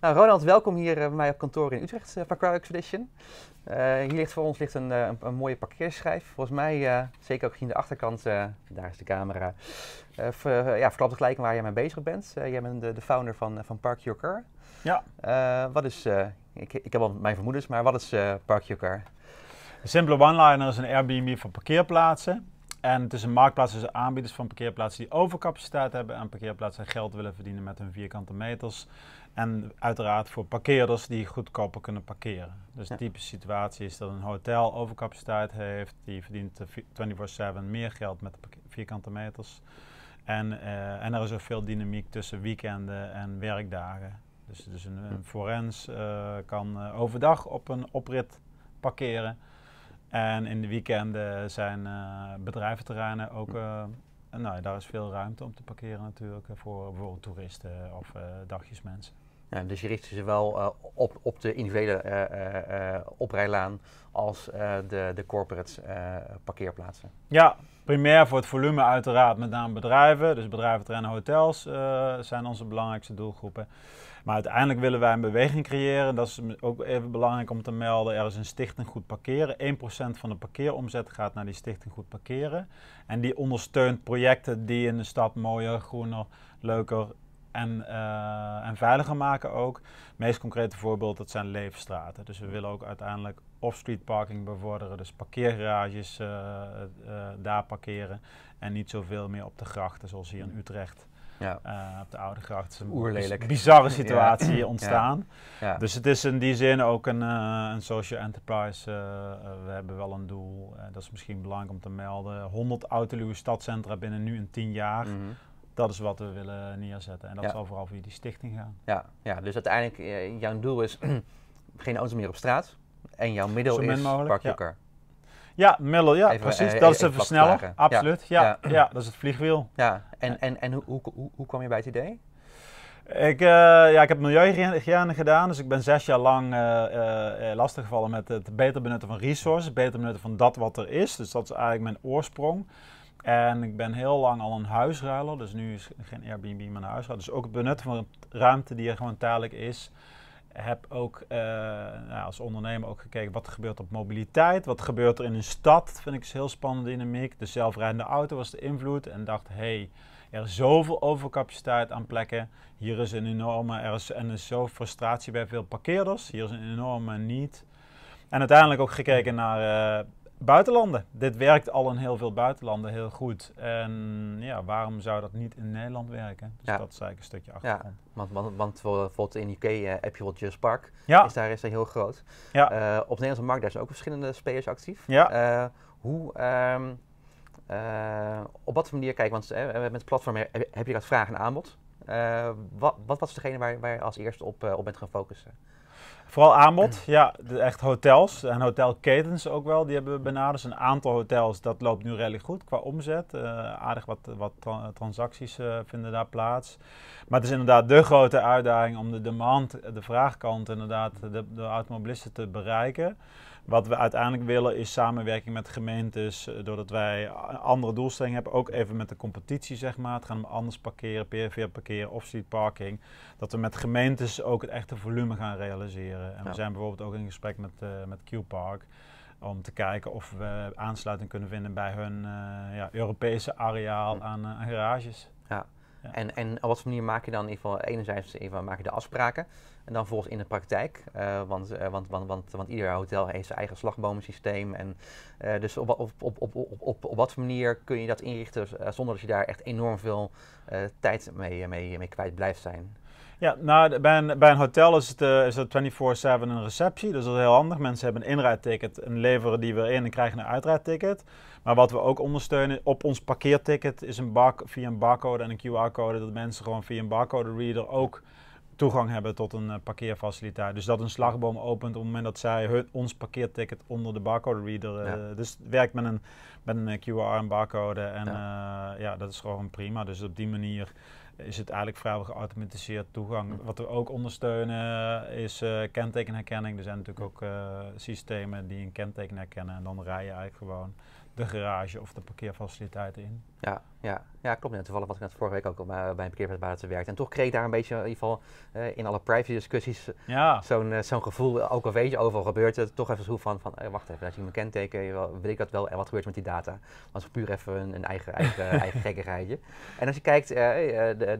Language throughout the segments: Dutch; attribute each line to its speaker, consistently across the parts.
Speaker 1: Nou, Ronald, welkom hier eh, bij mij op kantoor in Utrecht van eh, Parkour Expedition. Eh, hier ligt voor ons ligt een, een, mooie parkeerschijf. Volgens mij, zeker ook hier in de achterkant, daar is de camera, ver, ja, verklapt gelijk waar jij mee bezig bent. jij bent de, de founder van, van Park Your Car. Ja. wat is, ik, ik heb al mijn vermoedens, maar wat is Park Your Car? Een simpele one-liner is een Airbnb voor parkeerplaatsen.
Speaker 2: En het is een marktplaats tussen aanbieders van parkeerplaatsen die overcapaciteit hebben en parkeerplaatsen geld willen verdienen met hun vierkante meters. En uiteraard voor parkeerders die goedkoper kunnen parkeren. Dus de ja. typische situatie is dat een hotel overcapaciteit heeft, die verdient 24-7 meer geld met de vierkante meters. En, eh, en er is ook veel dynamiek tussen weekenden en werkdagen. Dus, dus een, forens eh, kan eh, overdag op een oprit parkeren. En in de weekenden zijn uh, bedrijventerreinen ook. Uh, nou, daar is veel ruimte om te parkeren natuurlijk eh, voor bijvoorbeeld toeristen of uh, dagjesmensen.
Speaker 1: Ja, dus je richt je zowel op, op de individuele oprijlaan als de, de corporate parkeerplaatsen.
Speaker 2: Ja, Primair voor het volume uiteraard, met name bedrijven. Dus bedrijven, treinen, hotels eh, zijn onze belangrijkste doelgroepen. Maar uiteindelijk willen wij een beweging creëren. Dat is ook even belangrijk om te melden. Er is een stichting Goed Parkeren. 1% van de parkeeromzet gaat naar die stichting Goed Parkeren. En die ondersteunt projecten die in de stad mooier, groener, leuker en, eh, en veiliger maken ook. Het meest concrete voorbeeld, dat zijn leefstraten. Dus we willen ook uiteindelijk off-street parking bevorderen. Dus parkeergarages eh, eh, daar parkeren. En niet zoveel meer op de grachten zoals hier in mm. Utrecht. Ja. op de oude gracht is een Oerlelijk. bizarre situatie ontstaan. Ja. Dus het is in die zin ook een, een social enterprise. we hebben wel een doel, dat is misschien belangrijk om te melden. 100 autoluwe stadcentra binnen nu in 10 jaar. Mhm. Dat is wat we willen neerzetten. En dat is zal vooral via die stichting gaan.
Speaker 1: Ja, ja dus uiteindelijk, eh, jouw doel is geen auto meer op straat. En jouw middel is park ja. Ja, middel, ja, precies. Eh, dat is de versneller, absoluut. Ja. Ja, dat is het vliegwiel. Ja, en, en, en hoe, hoe, hoe, hoe kwam je bij het idee?
Speaker 2: Ik, eh, ja, ik heb milieuhygiëne gedaan, dus ik ben zes jaar lang uh, uh, lastiggevallen met het beter benutten van resources, beter benutten van dat wat er is. Dus dat is eigenlijk mijn oorsprong. En ik ben heel lang al een huisruiler, dus nu is geen Airbnb maar een huisruiler. Dus ook het benutten van ruimte die er gewoon tijdelijk is. Heb ook eh, nou, als ondernemer ook gekeken wat er gebeurt op mobiliteit. Wat gebeurt er in een stad, dat vind ik een dus heel spannende dynamiek. De zelfrijdende auto was de invloed en dacht, hé, hey, er is zoveel overcapaciteit aan plekken. Hier is een enorme, er is, en zoveel frustratie bij veel parkeerders. Hier is een enorme niet. En uiteindelijk ook gekeken naar... Eh, buitenlanden. Dit werkt al in heel veel buitenlanden heel goed. En ja, waarom zou dat niet in Nederland werken? Dus ja.
Speaker 1: dat zei ik een stukje achtergrond. want, want, bijvoorbeeld in UK eh, heb je wel Just Park. Ja. Is daar is hij heel groot. Ja. Eh, op de Nederlandse markt daar zijn ook verschillende spelers actief. Ja. Eh, hoe, ehm, op wat voor manier, kijk, want met het platform heb je dat vraag en aanbod. wat, wat was degene waar, waar je als eerste op, op bent gaan focussen? Vooral aanbod, ja. Echt
Speaker 2: hotels en hotelketens ook wel, die hebben we benaderd. Dus een aantal hotels, dat loopt nu redelijk goed qua omzet. Eh, aardig wat, wat transacties eh, vinden daar plaats. Maar het is inderdaad de grote uitdaging om de demand, de vraagkant inderdaad, de, de automobilisten te bereiken. Wat we uiteindelijk willen is samenwerking met gemeentes, eh, doordat wij andere doelstellingen hebben, ook even met de competitie zeg maar. Het gaan we anders parkeren, PRV parkeren, off parking. Dat we met gemeentes ook het echte volume gaan realiseren. En we zijn bijvoorbeeld ook in gesprek met, uh, met Q-Park om te kijken of we aansluiting kunnen vinden bij hun eh, ja,
Speaker 1: Europese areaal aan garages. En, en op wat voor manier maak je dan in ieder geval, enerzijds maak je de afspraken en dan volgens in de praktijk, uh, want, eh, want, want, want, want, ieder hotel heeft zijn eigen slagbomensysteem. En, eh, dus op, op, op, op, op, op, wat voor manier kun je dat inrichten zonder dat je daar echt enorm veel tijd mee, mee, mee kwijt blijft zijn?
Speaker 2: Ja, nou, bij een, bij een hotel is het, eh, is het 24-7 een receptie. Dus dat is heel handig. Mensen hebben een inrijdticket en leveren die weer in en krijgen een uitrijdticket. Maar wat we ook ondersteunen op ons parkeerticket is een bar, via een barcode en een QR-code. Dat mensen gewoon via een barcode reader ook toegang hebben tot een uh, parkeerfaciliteit. Dus dat een slagboom opent op het moment dat zij hun, ons parkeerticket onder de barcode reader. Eh, dus het werkt met een, met een QR en barcode. En ja, dat is gewoon prima. Dus op die manier is het eigenlijk vrijwel geautomatiseerd toegang. Mm. Wat we ook ondersteunen is uh, kentekenherkenning. Er zijn natuurlijk ook eh, systemen die een kenteken herkennen en dan rij je eigenlijk gewoon de garage of de parkeerfaciliteiten in.
Speaker 1: Ja, ja, ja klopt. Net toevallig was ik net vorige week ook bij een parkeerplaats werkte. En toch kreeg ik daar een beetje, in ieder geval eh, in alle privacy discussies, zo'n eh, zo'n gevoel, ook al weet je overal gebeurt het, toch even zo van, van eh, wacht even, als je mijn kenteken, weet ik dat wel, en wat gebeurt er met die data? Dat is puur even een, eigen, eigen, eigen gekkigheidje. En als je kijkt,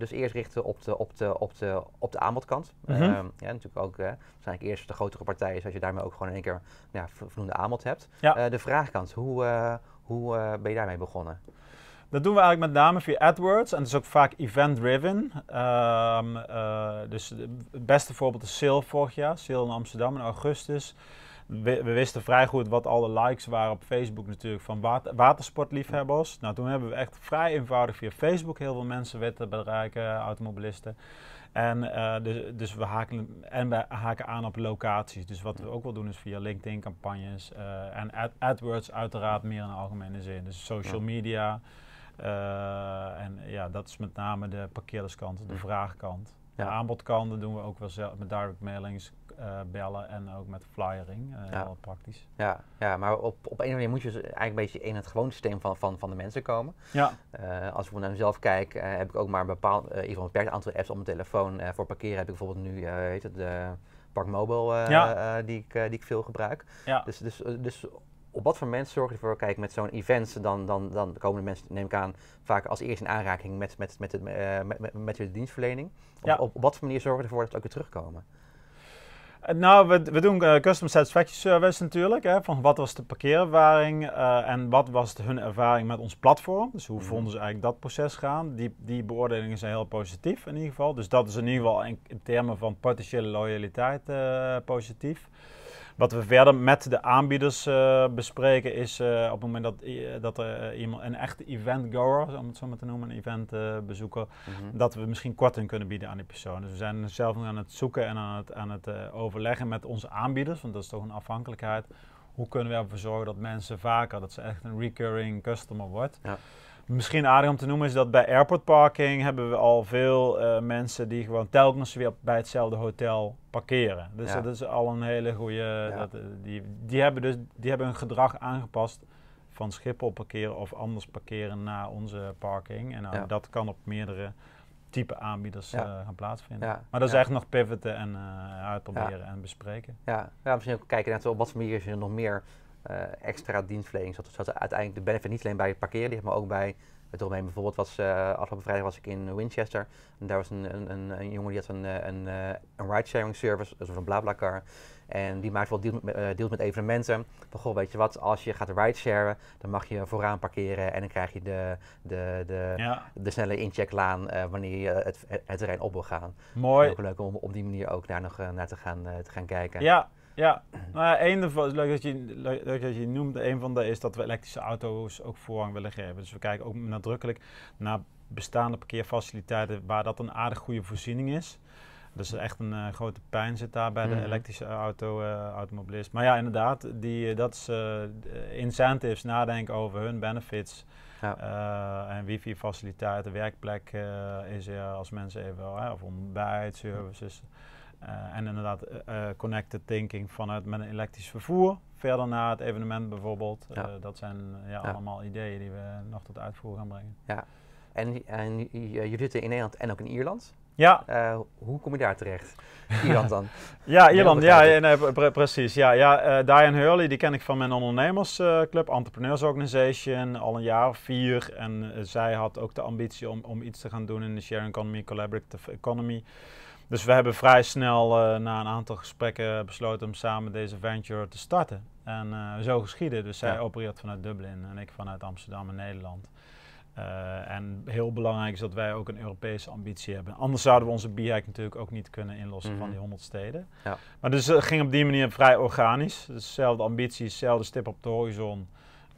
Speaker 1: dus eerst richten op de, op de, op de, op de aanbodkant. Mm ja, natuurlijk ook, waarschijnlijk eerst de grotere partijen, zodat je daarmee ook gewoon in één keer ja, voldoende aanbod hebt. de vraagkant, hoe, hoe ben je daarmee begonnen?
Speaker 2: Dat doen we eigenlijk met name via AdWords en dat is ook vaak event-driven. Ehm, eh, dus het beste voorbeeld is Sale vorig jaar, Sale in Amsterdam in augustus. We, wisten vrij goed wat alle likes waren op Facebook natuurlijk van watersportliefhebbers. Nou, toen hebben we echt vrij eenvoudig via Facebook heel veel mensen weten bereiken, automobilisten. En, uh, dus, we haken, en we haken aan op locaties. Dus wat we ook wel doen is via LinkedIn campagnes eh, en ad AdWords uiteraard meer in de algemene zin. Dus social media. Eh, en ja, dat is met name de parkeerderskant, de mhm. vraagkant. De aanbodkant doen we ook wel zelf met direct mailings, eh, bellen en ook met flyering. Uh, Heel praktisch.
Speaker 1: Ja, ja maar op, op een of andere manier moet je dus eigenlijk een beetje in het gewoon systeem van, van, van de mensen komen. Ja. als ik naar mezelf kijk, heb ik ook maar een bepaald, in beperkt aantal apps op mijn telefoon. voor parkeren heb ik bijvoorbeeld nu, heet het, de Parkmobile ja. die, ik, die ik veel gebruik. Ja. Dus, dus, dus op wat voor mensen zorg je ervoor? Kijk, met zo'n event dan, dan, dan komen de mensen, neem ik aan, vaak als eerste in aanraking met, met, met, het, eh, met, met, de dienstverlening. Op, wat voor manier zorgen we ervoor dat ze ook weer terugkomen? Eh, nou, we, we doen uh, eh, custom satisfaction
Speaker 2: service natuurlijk. Hè, van wat was de parkeerervaring en wat was de, hun ervaring met ons platform. Dus hoe mhm. vonden ze eigenlijk dat proces gaan. Die, die beoordelingen zijn heel positief in ieder geval. Dus dat is in ieder geval in, termen van potentiële loyaliteit positief. Wat we verder met de aanbieders eh, bespreken is eh, op het moment dat, dat er eh, iemand, een echte event goer om het zo maar te noemen, een eventbezoeker, mm dat we misschien korting kunnen bieden aan die persoon. Dus we zijn zelf nu aan het zoeken en aan het, aan het overleggen met onze aanbieders, want dat is toch een afhankelijkheid. Hoe kunnen we ervoor zorgen dat mensen vaker, dat ze echt een recurring customer wordt. Ja. Misschien aardig om te noemen is dat bij airport parking hebben we al veel eh, mensen die gewoon telkens weer bij hetzelfde hotel parkeren. Dus dat is al een hele goede. Ja. Eh, die, die, hebben dus die hebben hun gedrag aangepast van Schiphol parkeren of anders parkeren naar onze parking. En nou, dat kan op meerdere type aanbieders eh, gaan plaatsvinden. Maar dat is echt nog pivoten en uitproberen en bespreken.
Speaker 1: Ja. misschien ook kijken naar op wat voor manier er nog meer eh, extra dienstverlening zat. Dus uiteindelijk de benefit niet alleen bij het parkeren ligt, maar ook bij het Bijvoorbeeld was eh, afgelopen vrijdag was ik in Winchester en daar was een, een, een, jongen die had een, eh, een, een ridesharing service, soort van BlaBlaCar. En die maakt wel deals met, evenementen. Van goh, weet je wat, als je gaat ridesharen, dan mag je vooraan parkeren en dan krijg je de, de, de, snelle inchecklaan wanneer je het, het, terrein op wil gaan. Mooi. Ook leuk om op die manier ook daar nog naar te gaan, te gaan kijken. Ja,
Speaker 2: ja, nou een ervan, leuk dat, je, leuk, dat je noemt, een van de is dat we elektrische auto's ook voorrang willen geven. Dus we kijken ook nadrukkelijk naar bestaande parkeerfaciliteiten waar dat een aardig goede voorziening is. Dus echt een eh, grote pijn zit daar bij de mhm. elektrische auto, eh, automobilist. Maar ja, inderdaad, die, eh, dat is incentives, nadenken over hun benefits. Ja. en wifi-faciliteiten, werkplek is er als mensen even, wel of ontbijt, mhm. services. Eh, en inderdaad eh, eh, connected thinking vanuit met elektrisch vervoer. Verder naar het evenement bijvoorbeeld. dat zijn ja, allemaal ideeën die we nog tot
Speaker 1: uitvoer gaan brengen. Ja. En, en jullie zitten in Nederland en ook in Ierland. Ja. hoe kom je daar terecht? Ierland dan? ja, Ierland, ja, precies. Ja, ja,
Speaker 2: Diane Hurley, die ken ik van mijn ondernemersclub, Entrepreneurs Organization, al een jaar of vier. En zij had ook de ambitie om, om iets te gaan doen in de sharing economy, collaborative economy. Dus we hebben vrij snel eh, na een aantal gesprekken besloten om samen deze venture te starten. En eh, zo geschieden. Dus zij ja. opereert vanuit Dublin en ik vanuit Amsterdam en Nederland. Eh, en heel belangrijk is dat wij ook een Europese ambitie hebben. Anders zouden we onze BIAC natuurlijk ook niet kunnen inlossen van mhm. die 100 steden. Ja. Maar dus het ging op die manier vrij organisch. Dezelfde dus ambitie, dezelfde stip op de horizon.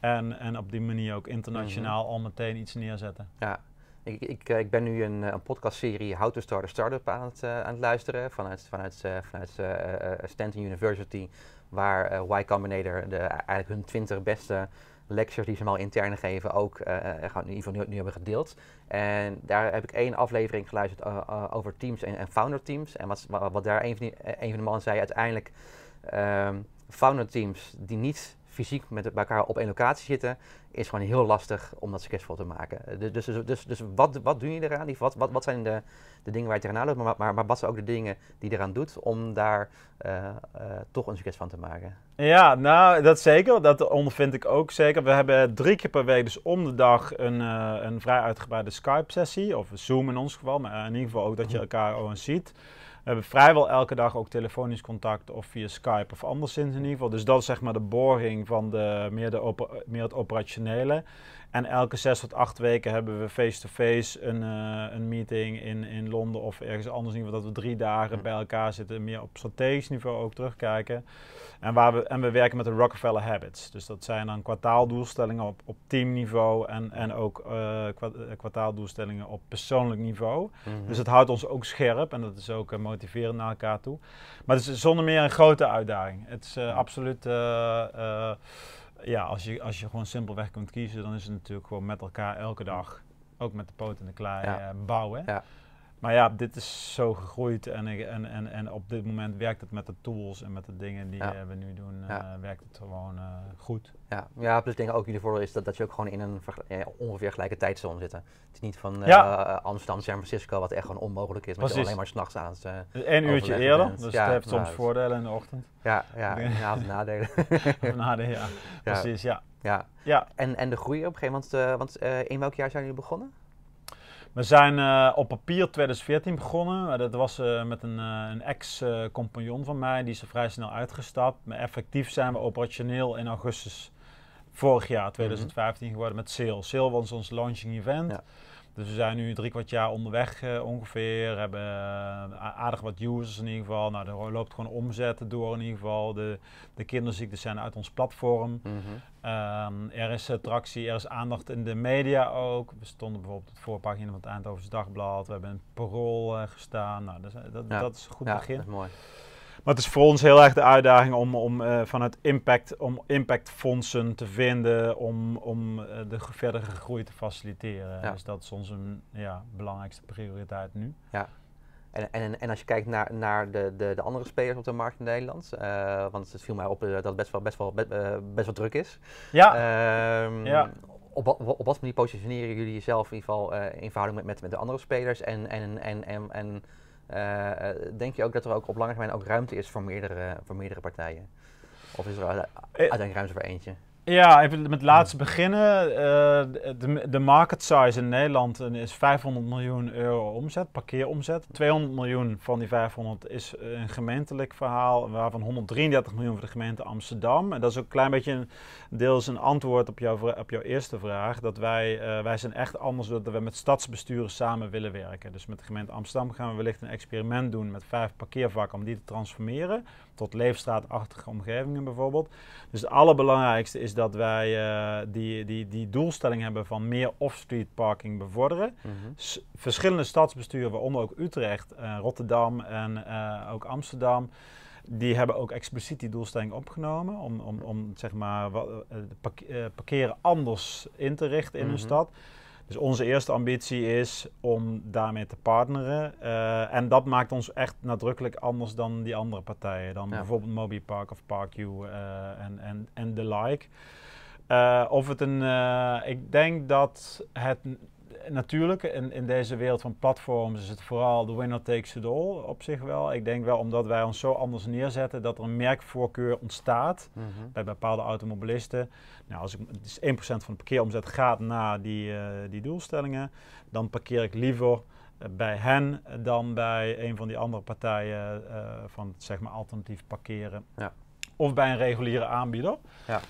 Speaker 2: En, en op die manier ook internationaal mhm. al meteen iets neerzetten.
Speaker 1: Ja, ik, eh, ik, ben nu een, eh, een podcastserie How to Start a Startup aan het, eh, aan het luisteren vanuit, vanuit, vanuit uh, Stanton University, waar Y Combinator de, eigenlijk hun twintig beste lectures die ze al intern geven ook in ieder geval nu, nu, hebben gedeeld. En daar heb ik één aflevering geluisterd over teams en, founder teams. En wat, wat daar een van, die, een van de mannen zei, uiteindelijk um, founder teams die niet fysiek met elkaar op één locatie zitten, is gewoon heel lastig om dat succesvol te maken. Eh, dus, dus, dus, dus wat, wat doe je eraan? Wat, wat, wat zijn de, de dingen waar je tegenaan loopt, maar, maar, maar wat zijn ook de dingen die je eraan doet om daar eh, eh, toch een succes van te maken?
Speaker 2: Ja, nou dat zeker. Dat ondervind ik ook zeker. We hebben drie keer per week, dus om de dag, een, een vrij uitgebreide Skype-sessie. Of Zoom in ons geval, maar in ieder geval ook dat je mhm. elkaar gewoon ziet. We hebben vrijwel elke dag ook telefonisch contact of via Skype of anderszins in ieder geval. Dus dat is zeg maar de borging van de, meer, de meer het operationele. En elke zes tot acht weken hebben we face-to-face een, eh, een meeting in, in Londen of ergens anders. In ieder geval dat we drie dagen mm. bij elkaar zitten. Meer op strategisch niveau ook terugkijken. En, waar we, en we werken met de Rockefeller Habits. Dus dat zijn dan kwartaaldoelstellingen op, op teamniveau en, en ook eh, eh, kwartaaldoelstellingen op persoonlijk niveau. Mhm. Dus het houdt ons ook scherp en dat is ook motiverend naar elkaar toe. Maar het is zonder meer een grote uitdaging. Het is mm. absoluut ja, als je, als je gewoon simpelweg kunt kiezen, dan is het natuurlijk gewoon met elkaar elke dag, ook met de poot in de klei, eh, bouwen. Ja. Maar ja, dit is zo gegroeid en, en, en, en op dit moment werkt het met de tools en met de dingen die eh, we nu doen, eh, werkt het gewoon eh,
Speaker 1: goed. Ja, ja plus ik denk ook jullie voordeel is dat, dat je ook gewoon in een ongeveer gelijke tijdzone zit. Het is niet van Amsterdam, San Francisco, wat echt gewoon onmogelijk is, maar je alleen maar s'nachts aan het dus Een uurtje eerder, dus dat heeft soms nou, voordelen in de ochtend. Ja, ja, ja nadelen. ja. Precies, ja. Ja. ja. En, en de groei op een gegeven moment, want in welk jaar zijn jullie begonnen? We zijn eh, op papier 2014 begonnen. dat was
Speaker 2: eh, met een, eh, een ex-compagnon van mij, die is vrij snel uitgestapt. Maar effectief zijn we operationeel in augustus vorig jaar, 2015, geworden met Sale. Sale was ons launching event. Dus we zijn nu drie kwart jaar onderweg uh, ongeveer. Hebben eh, aardig wat users in ieder geval. Nou, er loopt gewoon omzetten door in ieder geval. De, de kinderziektes zijn uit ons platform. Mhm. Ehm, er is attractie, eh, er is aandacht in de media ook. We stonden bijvoorbeeld op de voorpagina van het Eindhoven's Dagblad. We hebben een parool gestaan. Nou, dat, dat, is een goed ja, begin. Dat is mooi. Maar het is voor ons heel erg de uitdaging om, om uh, eh, vanuit impact, om impactfondsen te vinden om, om eh, de verdere groei te faciliteren. Dus dat is onze ja, belangrijkste prioriteit nu.
Speaker 1: Ja. En, en, en als je kijkt naar, naar de, de, de andere spelers op de markt in Nederland, eh, want het viel mij op dat het best wel, best wel, best, wel druk is. Ja. Ehm, ja. Op, op, op, wat manier positioneren jullie jezelf in ieder geval in verhouding met, met, met de andere spelers? En, en, en, en, en eh, eh, denk je ook dat er ook op lange termijn ook ruimte is voor meerdere, voor meerdere partijen? Of is er eh, uiteindelijk ruimte voor eentje?
Speaker 2: Ja, even met laatste beginnen. Eh, de, de, market size in Nederland is 500 miljoen euro omzet, parkeeromzet. 200 miljoen van die 500 is een gemeentelijk verhaal, waarvan 133 miljoen voor de gemeente Amsterdam. En dat is ook een klein beetje een, deels een antwoord op, jouw op jouw eerste vraag. Dat wij, eh, wij zijn echt anders dat we met stadsbesturen samen willen werken. Dus met de gemeente Amsterdam gaan we wellicht een experiment doen met vijf parkeervakken om die te transformeren tot leefstraatachtige omgevingen bijvoorbeeld. Dus het allerbelangrijkste is dat dat wij eh, die, die, die doelstelling hebben van meer off-street parking bevorderen. Mhm. Verschillende stadsbesturen, waaronder ook Utrecht, eh, Rotterdam en eh, ook Amsterdam, die hebben ook expliciet die doelstelling opgenomen om, om, om zeg maar, parkeren anders in te richten in een hun mhm. stad. Dus onze eerste ambitie is om daarmee te partneren. Eh, en dat maakt ons echt nadrukkelijk anders dan die andere partijen. Dan bijvoorbeeld MobiPark of ParkU eh, en, en, en de like. Eh, of het een. ik denk dat het natuurlijk, in, in deze wereld van platforms is het vooral de winner takes it all op zich wel. Ik denk wel omdat wij ons zo anders neerzetten dat er een merkvoorkeur ontstaat mhm. bij bepaalde automobilisten. Nou, als ik, 1% van de parkeeromzet gaat naar die, eh, die doelstellingen, dan parkeer ik liever eh, bij hen dan bij een van die andere partijen eh, van zeg maar alternatief parkeren. Ja. Of bij een reguliere aanbieder. Ja.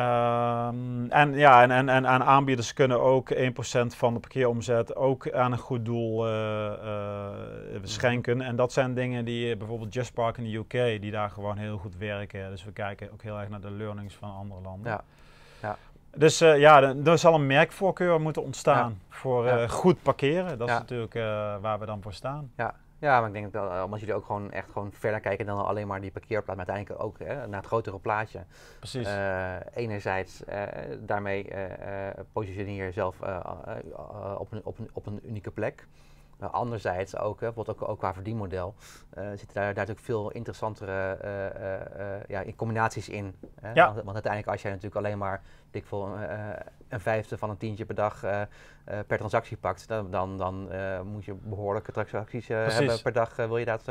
Speaker 2: Ehm, en, ja, en, en, en, aanbieders kunnen ook 1% van de parkeeromzet ook aan een goed doel eh, eh, mhm. schenken. En dat zijn dingen die eh, bijvoorbeeld JustPark Park in de UK, die daar gewoon heel goed werken. Dus we kijken ook heel erg naar de learnings van andere landen. Ja. ja. Dus ja, er zal een merkvoorkeur moeten ontstaan voor goed parkeren. Dat is natuurlijk waar we dan voor staan. Ja,
Speaker 1: ja, maar ik denk dat eh, als jullie ook gewoon echt gewoon verder kijken dan alleen maar die parkeerplaats, maar uiteindelijk ook hè, naar het grotere plaatje. Precies. Eh, enerzijds, eh, daarmee positioneer je jezelf op, een, op, een, op een unieke plek. Maar nou, anderzijds ook, ook, ook qua verdienmodel, eh, zitten daar, daar natuurlijk veel interessantere eh, eh, ja, in combinaties in. Hè? Want, uiteindelijk als jij natuurlijk alleen maar dik voor een vijfde van een tientje per dag per transactie pakt, dan, dan, dan moet je behoorlijke transacties hebben per dag. wil je dat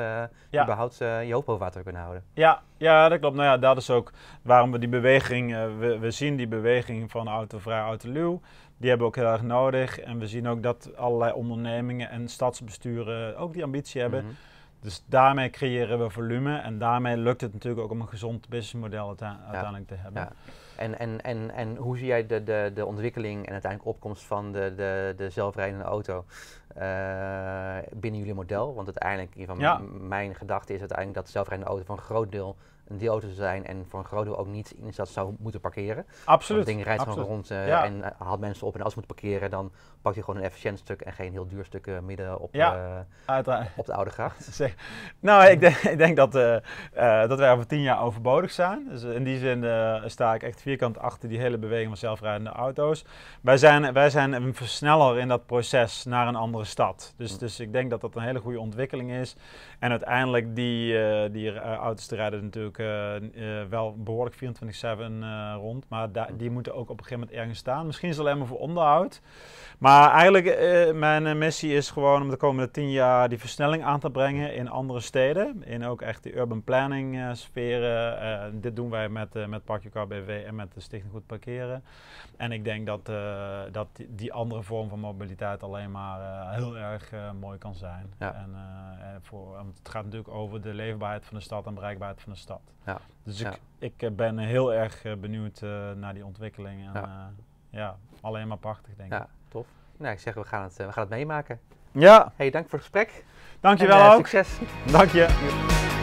Speaker 1: überhaupt je hoop water kunnen houden.
Speaker 2: Ja, ja, dat klopt. Nou ja, dat is ook waarom we die beweging, we, we zien die beweging van autovrij, autoluw die hebben ook heel erg nodig. En we zien ook dat allerlei ondernemingen en stadsbesturen ook die ambitie hebben. Mhm. Dus daarmee creëren we volume en daarmee lukt het natuurlijk ook om een gezond businessmodel uiteindelijk
Speaker 1: te hebben. Ja. En, en, en, en hoe zie jij de, de, de ontwikkeling en uiteindelijk opkomst van de, de, de zelfrijdende auto? Eh, binnen jullie model? Want uiteindelijk, van mijn gedachte is uiteindelijk dat zelfrijdende auto voor een groot deel een deelauto zou zijn en voor een groot deel ook niet in staat zou moeten parkeren. Absoluut. Dat ding rijdt gewoon rond eh, en eh, haalt mensen op. En als ze moeten parkeren, dan pakt hij gewoon een efficiënt stuk en geen heel duur stuk midden op, ja, op de Oude Gracht.
Speaker 2: nou, ik denk, ik denk dat, dat wij over tien jaar overbodig zijn. Dus in die zin sta ik echt vierkant achter die hele beweging van zelfrijdende auto's. Wij zijn, wij zijn een versneller in dat proces naar een andere stad. Dus, dus ik denk dat dat een hele goede ontwikkeling is. En uiteindelijk die, eh, die eh, auto's te rijden natuurlijk eh, wel behoorlijk 24-7 rond. Maar die moeten ook op een gegeven moment ergens staan. Misschien is het alleen maar voor onderhoud. Maar eigenlijk mijn missie is gewoon om de komende 10 jaar die versnelling aan te brengen in andere steden. In ook echt de urban planning sferen. dit doen wij met, met parkje en met de Stichting Goed Parkeren. En ik denk dat, dat die andere vorm van mobiliteit alleen maar heel erg eh, mooi kan zijn. Eh, en, voor, want het gaat natuurlijk over de leefbaarheid van de stad en bereikbaarheid van de stad. Ja. Dus ik, ik eh, ben heel erg benieuwd naar die ontwikkeling. En ja. alleen maar prachtig, denk ik. Ja, tof.
Speaker 1: Nou, ik zeg, we gaan het, we gaan het meemaken. Ja. hey, dank voor het gesprek. Dankjewel en, ook. Succes. Dank je.